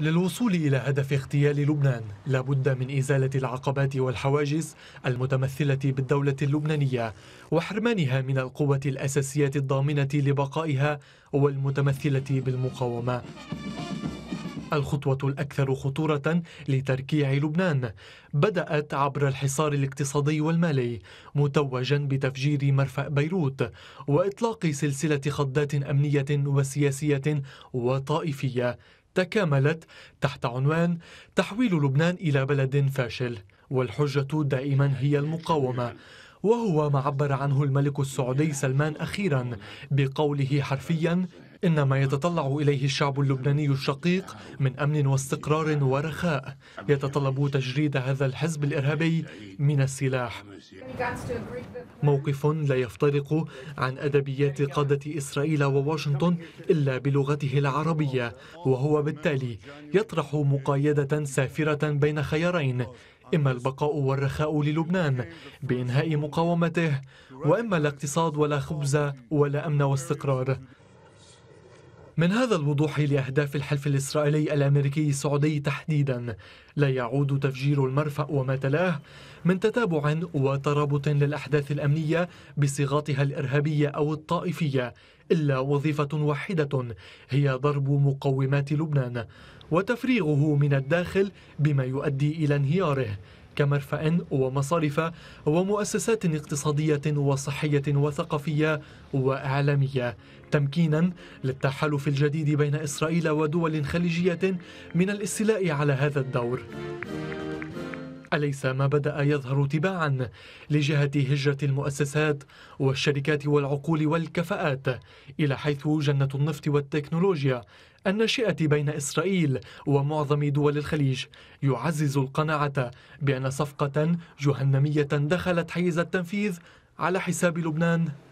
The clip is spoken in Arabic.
للوصول إلى هدف اغتيال لبنان لابد من إزالة العقبات والحواجز المتمثلة بالدولة اللبنانية وحرمانها من القوة الأساسية الضامنة لبقائها والمتمثلة بالمقاومة الخطوة الأكثر خطورة لتركيع لبنان بدأت عبر الحصار الاقتصادي والمالي متوجا بتفجير مرفأ بيروت وإطلاق سلسلة خضات أمنية وسياسية وطائفية تكاملت تحت عنوان تحويل لبنان إلى بلد فاشل والحجة دائما هي المقاومة وهو ما عبر عنه الملك السعودي سلمان أخيرا بقوله حرفيا إن ما يتطلع إليه الشعب اللبناني الشقيق من أمن واستقرار ورخاء يتطلب تجريد هذا الحزب الإرهابي من السلاح موقف لا يفترق عن أدبيات قادة إسرائيل وواشنطن إلا بلغته العربية وهو بالتالي يطرح مقايدة سافرة بين خيارين إما البقاء والرخاء للبنان بإنهاء مقاومته وإما الاقتصاد ولا خبز ولا أمن واستقرار من هذا الوضوح لأهداف الحلف الإسرائيلي الأمريكي السعودي تحديدا لا يعود تفجير المرفأ وما تلاه من تتابع وترابط للأحداث الأمنية بصيغتها الإرهابية أو الطائفية إلا وظيفة واحدة هي ضرب مقومات لبنان وتفريغه من الداخل بما يؤدي إلى انهياره كمرفأ ومصارف ومؤسسات اقتصادية وصحية وثقافية وإعلامية تمكينا للتحالف الجديد بين إسرائيل ودول خليجية من الاستيلاء على هذا الدور أليس ما بدأ يظهر تباعا لجهة هجرة المؤسسات والشركات والعقول والكفاءات إلى حيث جنة النفط والتكنولوجيا الناشئة بين إسرائيل ومعظم دول الخليج يعزز القناعة بأن صفقة جهنمية دخلت حيز التنفيذ على حساب لبنان